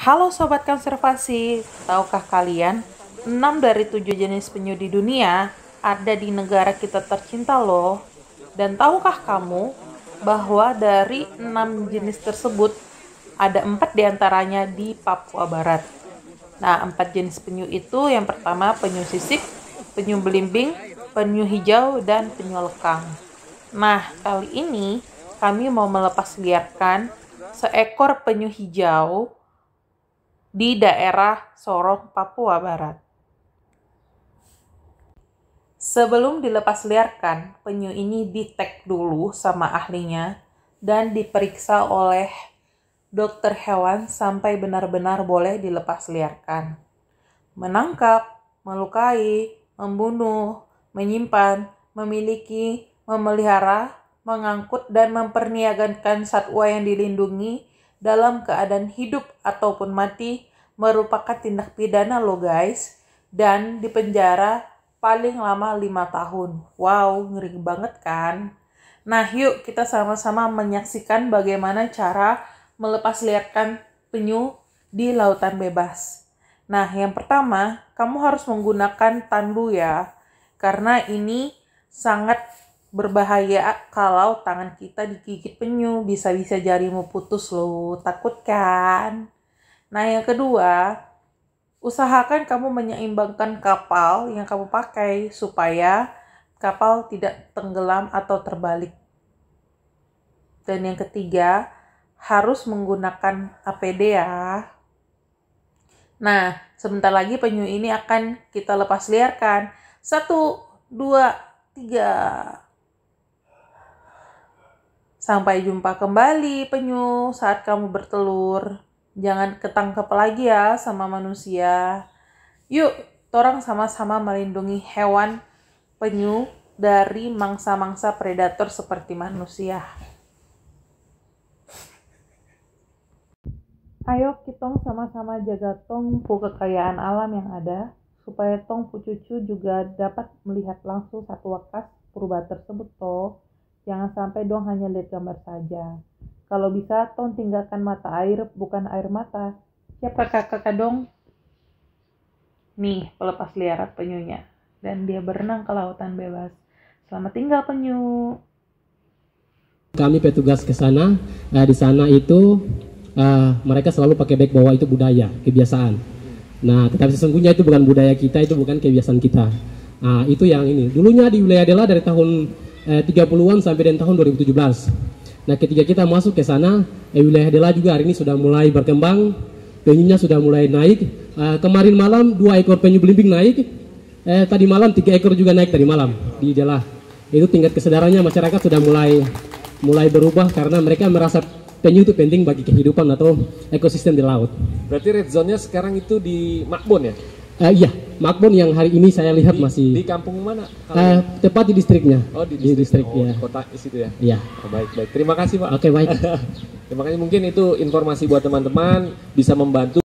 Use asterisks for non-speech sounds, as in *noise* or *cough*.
Halo Sobat Konservasi, tahukah kalian 6 dari 7 jenis penyu di dunia ada di negara kita tercinta loh. Dan tahukah kamu bahwa dari 6 jenis tersebut ada 4 diantaranya di Papua Barat. Nah, 4 jenis penyu itu yang pertama penyu sisik, penyu belimbing, penyu hijau, dan penyu lekang. Nah, kali ini kami mau melepas liarkan seekor penyu hijau di daerah Sorong, Papua Barat. Sebelum dilepas liarkan, penyu ini ditek dulu sama ahlinya dan diperiksa oleh dokter hewan sampai benar-benar boleh dilepas liarkan. Menangkap, melukai, membunuh, menyimpan, memiliki, memelihara, mengangkut, dan memperniagakan satwa yang dilindungi dalam keadaan hidup ataupun mati merupakan tindak pidana lo guys dan di penjara paling lama lima tahun. Wow, ngeri banget kan? Nah, yuk kita sama-sama menyaksikan bagaimana cara melepas liarkan penyu di lautan bebas. Nah, yang pertama, kamu harus menggunakan tandu ya, karena ini sangat berbahaya kalau tangan kita digigit penyu, bisa-bisa jarimu putus loh. Takut kan? Nah, yang kedua, usahakan kamu menyeimbangkan kapal yang kamu pakai supaya kapal tidak tenggelam atau terbalik. Dan yang ketiga, harus menggunakan APD ya. Nah, sebentar lagi penyu ini akan kita lepas liarkan. Satu, dua, tiga. Sampai jumpa kembali penyu saat kamu bertelur. Jangan ketangkep lagi ya sama manusia. Yuk, torang sama-sama melindungi hewan penyu dari mangsa-mangsa predator seperti manusia. Ayo kita sama-sama jaga tong pu kekayaan alam yang ada, supaya tong pu cucu juga dapat melihat langsung satu wakas perubahan tersebut toh. Jangan sampai dong hanya lihat gambar saja. Kalau bisa, tolong tinggalkan mata air, bukan air mata. Siapa kakak dong? Nih, pelepas liarat penyunya. Dan dia berenang ke lautan bebas. Selamat tinggal penyu. Kami petugas ke sana. Nah, di sana itu eh, mereka selalu pakai bag bawah itu budaya, kebiasaan. Nah, tetapi sesungguhnya itu bukan budaya kita, itu bukan kebiasaan kita. Nah, itu yang ini. Dulunya di wilayah Dela dari tahun eh, 30-an sampai dengan tahun 2017. Nah ketika kita masuk ke sana, eh, wilayah Dela juga hari ini sudah mulai berkembang, penyunya sudah mulai naik. Eh, kemarin malam dua ekor penyu belimbing naik, eh, tadi malam tiga ekor juga naik tadi malam di Dela. Itu tingkat kesadarannya masyarakat sudah mulai mulai berubah karena mereka merasa penyu itu penting bagi kehidupan atau ekosistem di laut. Berarti red zone-nya sekarang itu di Makbon ya? Uh, iya, Makmun yang hari ini saya lihat di, masih di kampung mana? Kalau... Eh, tepat di distriknya. Oh di distrik, di distrik oh, ya. kota di situ ya. Iya. Oh, baik baik. Terima kasih pak. Oke okay, baik. *laughs* Terima kasih mungkin itu informasi buat teman-teman bisa membantu.